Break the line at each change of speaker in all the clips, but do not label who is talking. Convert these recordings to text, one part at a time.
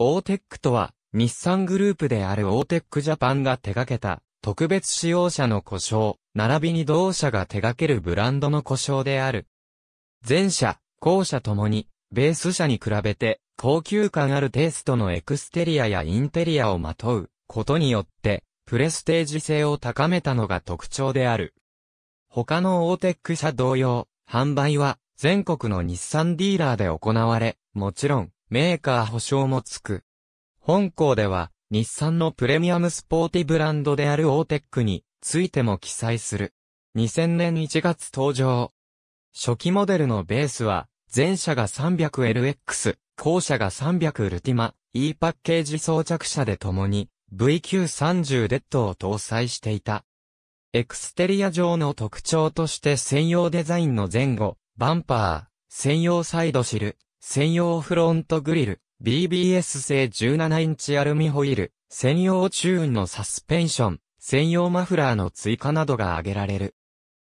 オーテックとは、日産グループであるオーテックジャパンが手掛けた、特別使用者の故障、並びに同社が手掛けるブランドの故障である。前者、後者ともに、ベース車に比べて、高級感あるテイストのエクステリアやインテリアをまとうことによって、プレステージ性を高めたのが特徴である。他のオーテック車同様、販売は全国の日産ディーラーで行われ、もちろんメーカー保証もつく。本校では、日産のプレミアムスポーティブランドであるオーテックについても記載する。2000年1月登場。初期モデルのベースは、前者が 300LX、後者が 300Ultima、E パッケージ装着車で共に VQ30 デッドを搭載していた。エクステリア上の特徴として専用デザインの前後、バンパー、専用サイドシル、専用フロントグリル、BBS 製17インチアルミホイール、専用チューンのサスペンション、専用マフラーの追加などが挙げられる。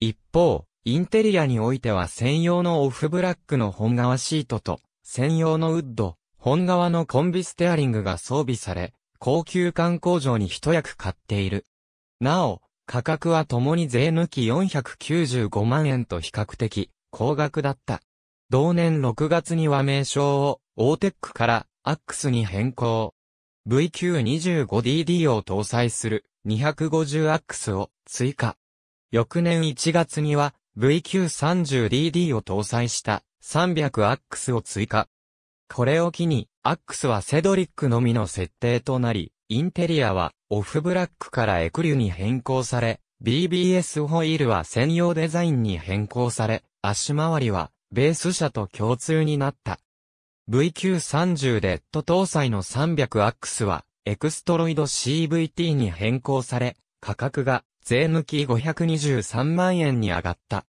一方、インテリアにおいては専用のオフブラックの本革シートと、専用のウッド、本革のコンビステアリングが装備され、高級感光場に一役買っている。なお、価格は共に税抜き495万円と比較的高額だった。同年6月には名称を、オーテックから、アックスに変更。VQ25DD を搭載する、250アックスを、追加。翌年1月には、VQ30DD を搭載した、300アックスを追加。これを機に、アックスはセドリックのみの設定となり、インテリアは、オフブラックからエクリュに変更され、BBS ホイールは専用デザインに変更され、足回りは、ベース車と共通になった。VQ30 レッド搭載の 300X は、エクストロイド CVT に変更され、価格が税抜き523万円に上がった。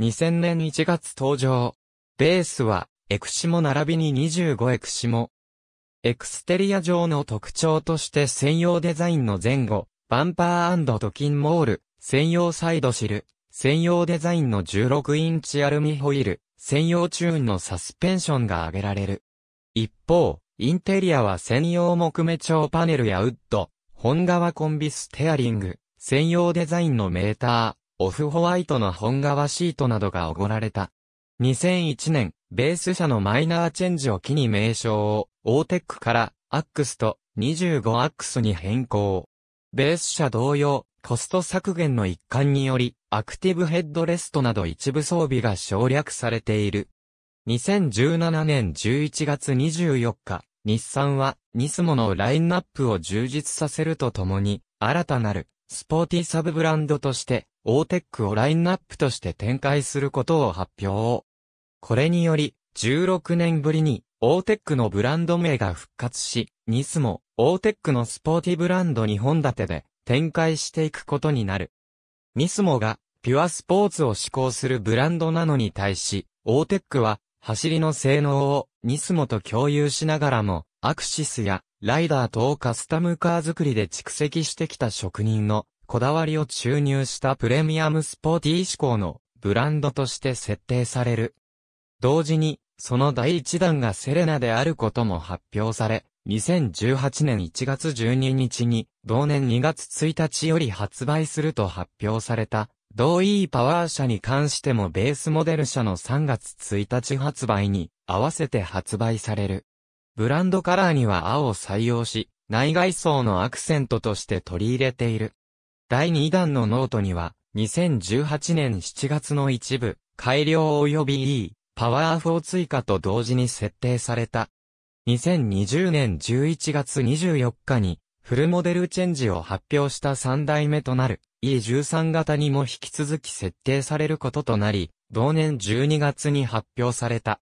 2000年1月登場。ベースは、エクシモ並びに25エクシモ。エクステリア上の特徴として専用デザインの前後、バンパードキンモール、専用サイドシル、専用デザインの16インチアルミホイール、専用チューンのサスペンションが挙げられる。一方、インテリアは専用木目調パネルやウッド、本革コンビステアリング、専用デザインのメーター、オフホワイトの本革シートなどがおごられた。2001年、ベース車のマイナーチェンジを機に名称を、オーテックから、アックスと、25アックスに変更。ベース車同様、コスト削減の一環により、アクティブヘッドレストなど一部装備が省略されている。2017年11月24日、日産は、ニスモのラインナップを充実させるとともに、新たなる、スポーティーサブブランドとして、オーテックをラインナップとして展開することを発表。これにより、16年ぶりに、オーテックのブランド名が復活し、ニスモ、オーテックのスポーティブランド2本立てで、展開していくことになる。ミスモがピュアスポーツを志向するブランドなのに対し、オーテックは走りの性能をニスモと共有しながらも、アクシスやライダー等カスタムカー作りで蓄積してきた職人のこだわりを注入したプレミアムスポーティー志向のブランドとして設定される。同時に、その第一弾がセレナであることも発表され、2018年1月12日に同年2月1日より発売すると発表された、同 E パワー車に関してもベースモデル車の3月1日発売に合わせて発売される。ブランドカラーには青を採用し、内外装のアクセントとして取り入れている。第2弾のノートには、2018年7月の一部、改良及び E、パワーフー追加と同時に設定された。2020年11月24日に、フルモデルチェンジを発表した3代目となる E13 型にも引き続き設定されることとなり、同年12月に発表された。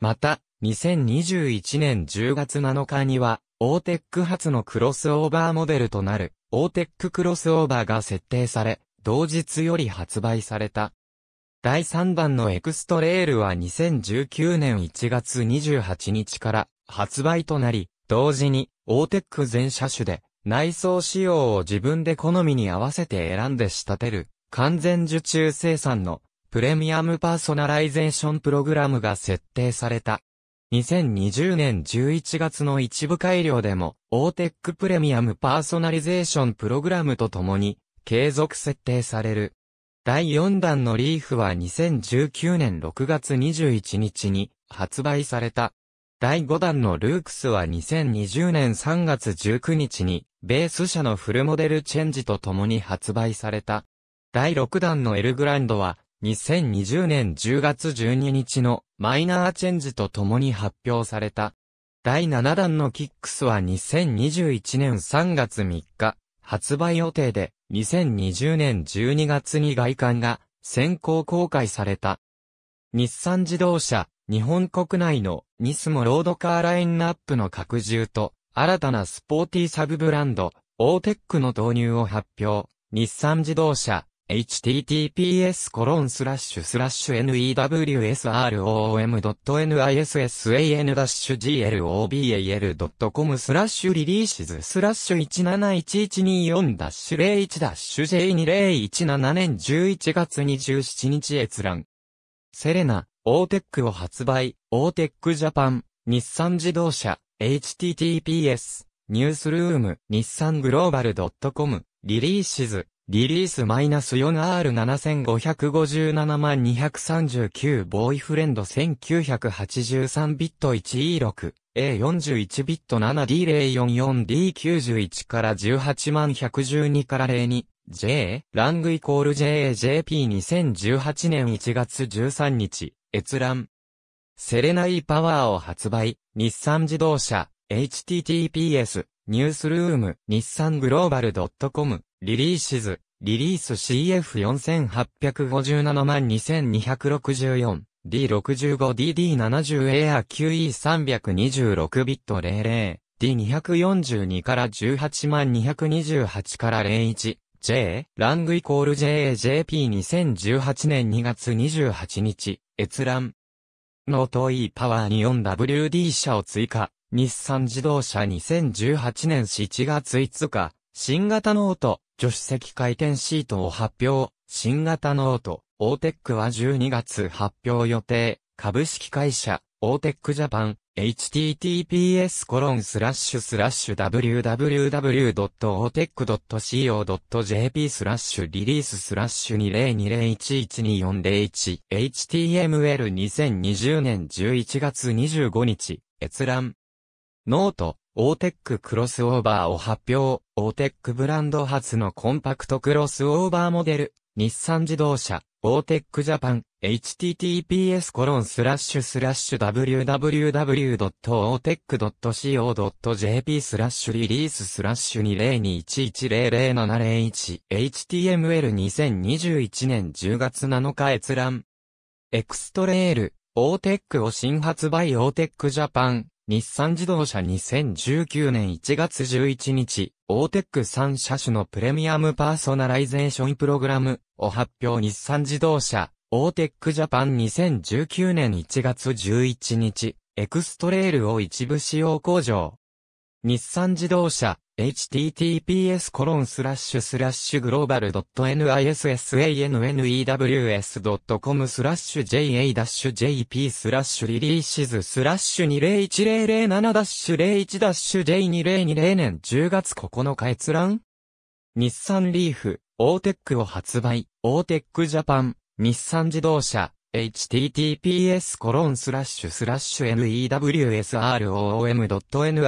また、2021年10月7日には、オーテック初のクロスオーバーモデルとなる、オーテッククロスオーバーが設定され、同日より発売された。第3弾のエクストレールは2019年1月28日から発売となり、同時に、オーテック全車種で、内装仕様を自分で好みに合わせて選んで仕立てる、完全受注生産の、プレミアムパーソナライゼーションプログラムが設定された。2020年11月の一部改良でも、オーテックプレミアムパーソナリゼーションプログラムとともに、継続設定される。第4弾のリーフは2019年6月21日に発売された。第5弾のルークスは2020年3月19日に、ベース車のフルモデルチェンジと共に発売された。第6弾のエルグランドは、2020年10月12日のマイナーチェンジと共に発表された。第7弾のキックスは2021年3月3日、発売予定で、2020年12月に外観が先行公開された。日産自動車、日本国内のニスモロードカーラインナップの拡充と、新たなスポーティーサブブランド、オーテックの導入を発表。日産自動車、https コロンスラッシュスラッシュ newsroom.nissan-global.com スラッシュリリーシズスラッシュ 171124-01-J2017 年11月27日閲覧。セレナ、オーテックを発売。オーテックジャパン、日産自動車、https、ニュースルーム、日産グローバル .com、リリーシズ、リリース -4R7557-239 ボーイフレンド1983ビット 1E6A41 ビット 7D044D91 から18112から02 J、ラングイコール JAJP2018 年1月13日、閲覧。セレナイパワーを発売、日産自動車、https、ニュースルーム、日産グローバル .com、リリーシズ、リリース CF4857 万2 2 6 4 d 6 5 d d 7 0 a ア q e 3 2 6ビット00。D242 から18万228から01、J、ラングイコール JAJP2018 年2月28日、閲覧。ノート E パワーに 4WD 車を追加。日産自動車2018年7月5日、新型ノート、助手席回転シートを発表。新型ノート、オーテックは12月発表予定。株式会社、otecjapan https://www.otec.co.jp スラッシュリリーススラッシュ2020112401 html2020 年11月25日閲覧ノートオーテッククロスオーバーを発表オーテックブランド初のコンパクトクロスオーバーモデル日産自動車、オーテックジャパン、https コロンスラッシュスラッシュ www.otec.co.jp スラッシュリリーススラッシュ2021100701 html2021 年10月7日閲覧エクストレール、オーテックを新発売オーテックジャパン日産自動車2019年1月11日、オーテック3車種のプレミアムパーソナライゼーションプログラムを発表日産自動車、オーテックジャパン2019年1月11日、エクストレールを一部使用工場。日産自動車、https コロンスラッシュスラッシュグローバル n i s s a n n e w s c o m スラッシュ ja-jp スラッシュリリーシズスラッシュ 201007-01-j2020 年10月9日閲覧日産リーフ、オーテックを発売、オーテックジャパン、日産自動車、https コロンスラッシュスラッシュ n e w s r o o m n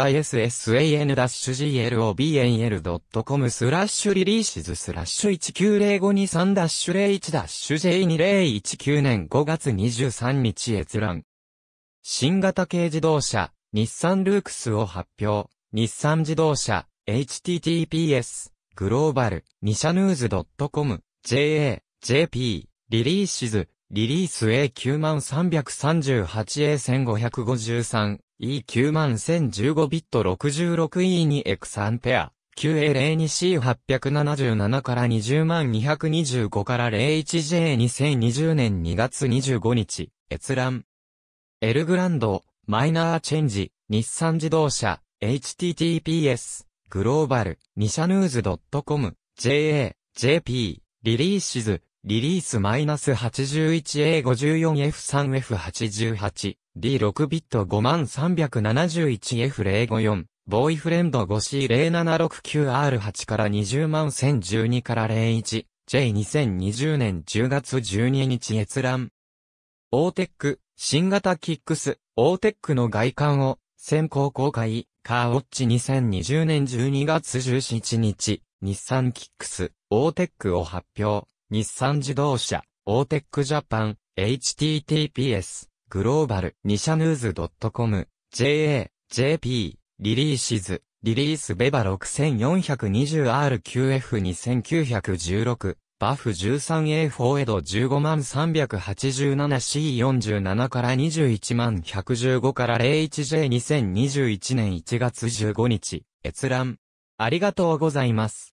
i s s a n g l o b n l c o m スラッシュリリーシズスラッシュ 19523-01-J2019 年5月23日閲覧。新型軽自動車、日産ルークスを発表。日産自動車、https、グローバル、ニシャヌーズ .com、JA、JP、リリーシズ、リリース A9338A1553、E91015 ビット 66E2X アンペア、QA02C877 から20225から 01J2020 年2月25日、閲覧。エルグランド、マイナーチェンジ、日産自動車、https、グローバル、ニシャヌーズ .com、JA、JP、リリーシズ、リリース -81A54F3F88、D6 ビット 5371F054、ボーイフレンド 5C0769R8 から2 0万1 0 1 2から01、J2020 年10月12日閲覧。オーテック、新型キックス、オーテックの外観を、先行公開、カーウォッチ2020年12月17日、日産キックス、オーテックを発表。日産自動車、オーテックジャパン、https、グローバル、ニシャヌーズ .com、JA、JP、リリーシズ、リリースベバ 6420RQF2916、バフ 13A4 エド 15387C47 から21115から 01J2021 年1月15日、閲覧。ありがとうございます。